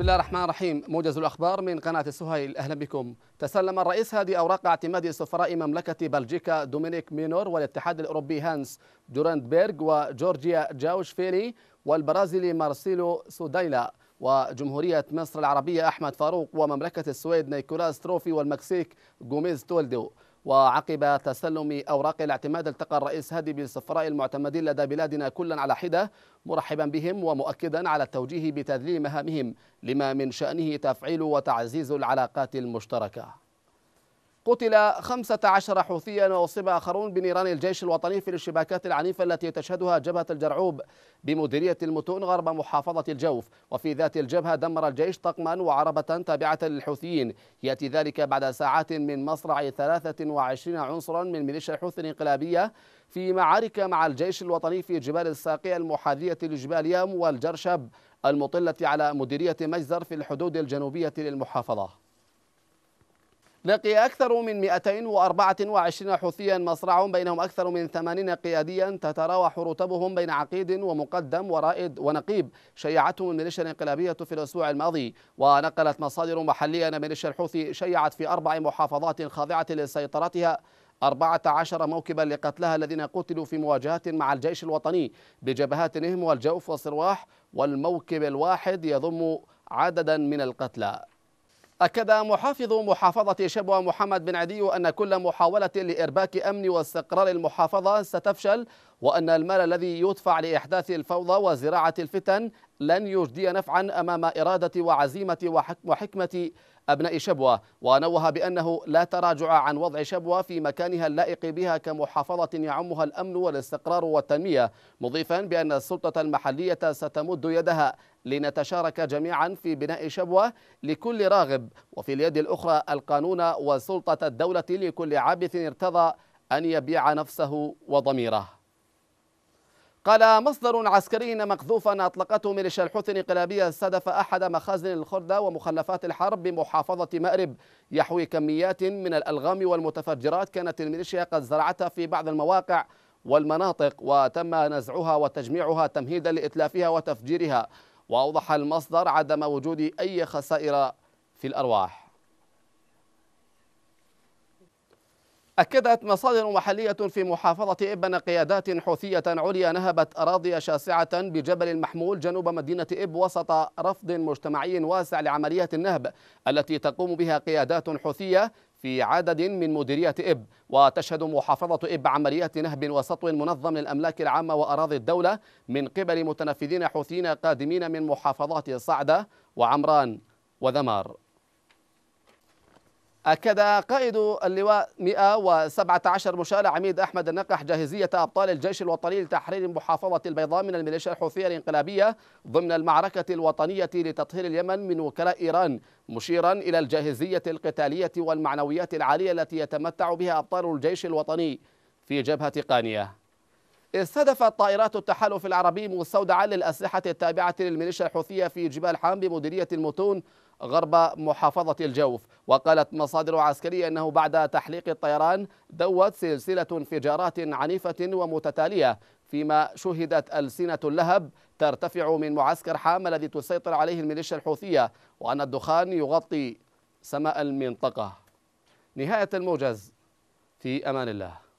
بسم الله الرحمن الرحيم موجز الأخبار من قناة السهيل أهلا بكم تسلم الرئيس هادي أوراق اعتماد سفراء مملكة بلجيكا دومينيك مينور والاتحاد الأوروبي هانس بيرغ وجورجيا جاوش فيلي والبرازيلي مارسيلو سوديلا وجمهورية مصر العربية أحمد فاروق ومملكة السويد نيكولاس تروفي والمكسيك غوميز تولدو وعقب تسلم أوراق الاعتماد التقى الرئيس هادي بالسفراء المعتمدين لدى بلادنا كلا على حدة مرحبا بهم ومؤكدا على التوجيه بتذليل مهامهم لما من شأنه تفعيل وتعزيز العلاقات المشتركة قتل 15 حوثيا وأصيب آخرون بنيران الجيش الوطني في الاشتباكات العنيفة التي تشهدها جبهة الجرعوب بمديرية المتون غرب محافظة الجوف وفي ذات الجبهة دمر الجيش طقما وعربة تابعة للحوثيين يأتي ذلك بعد ساعات من مصرع 23 عنصرا من ميليشيا الحوثي الانقلابية في معارك مع الجيش الوطني في جبال الساقية المحاذية لجبال يام والجرشب المطلة على مديرية مجزر في الحدود الجنوبية للمحافظة لقي أكثر من 224 حوثيا مصرعهم بينهم أكثر من 80 قياديا تتراوح رتبهم بين عقيد ومقدم ورائد ونقيب شيعتهم الميليشيا الانقلابية في الأسبوع الماضي ونقلت مصادر محلية أن ميليشيا الحوثي شيعت في أربع محافظات خاضعة لسيطرتها 14 موكبا لقتلها الذين قتلوا في مواجهات مع الجيش الوطني بجبهات نهم والجوف والصرواح والموكب الواحد يضم عددا من القتلى أكد محافظ محافظة شبوة محمد بن عدي أن كل محاولة لإرباك أمن واستقرار المحافظة ستفشل وأن المال الذي يدفع لإحداث الفوضى وزراعة الفتن لن يجدي نفعا أمام إرادة وعزيمة وحكمة أبناء شبوة ونوه بأنه لا تراجع عن وضع شبوة في مكانها اللائق بها كمحافظة يعمها الأمن والاستقرار والتنمية مضيفا بأن السلطة المحلية ستمد يدها لنتشارك جميعا في بناء شبوة لكل راغب وفي اليد الأخرى القانون وسلطة الدولة لكل عابث ارتضى أن يبيع نفسه وضميره قال مصدر عسكري ان مقذوفا اطلقته ميليشيا الحوثي الانقلابيه استهدف احد مخازن الخرده ومخلفات الحرب بمحافظه مأرب يحوي كميات من الالغام والمتفجرات كانت الميليشيا قد زرعتها في بعض المواقع والمناطق وتم نزعها وتجميعها تمهيدا لاتلافها وتفجيرها واوضح المصدر عدم وجود اي خسائر في الارواح أكدت مصادر محلية في محافظة إب أن قيادات حوثية عليا نهبت أراضي شاسعة بجبل المحمول جنوب مدينة إب وسط رفض مجتمعي واسع لعمليات النهب التي تقوم بها قيادات حوثية في عدد من مديرية إب وتشهد محافظة إب عمليات نهب وسطو منظم للأملاك العامة وأراضي الدولة من قبل متنفذين حوثيين قادمين من محافظات صعدة وعمران وذمار أكد قائد اللواء 117 مشال عميد أحمد النقح جاهزية أبطال الجيش الوطني لتحرير محافظة البيضاء من الميليشيا الحوثية الانقلابية ضمن المعركة الوطنية لتطهير اليمن من وكلاء إيران مشيرا إلى الجاهزية القتالية والمعنويات العالية التي يتمتع بها أبطال الجيش الوطني في جبهة قانية استهدفت طائرات التحالف العربي مستودعا للأسلحة التابعة للميليشيا الحوثية في جبال حام بمديرية المتون غرب محافظة الجوف وقالت مصادر عسكرية أنه بعد تحليق الطيران دوت سلسلة انفجارات عنيفة ومتتالية فيما شهدت ألسنة اللهب ترتفع من معسكر حام الذي تسيطر عليه الميليشيا الحوثية وأن الدخان يغطي سماء المنطقة نهاية الموجز في أمان الله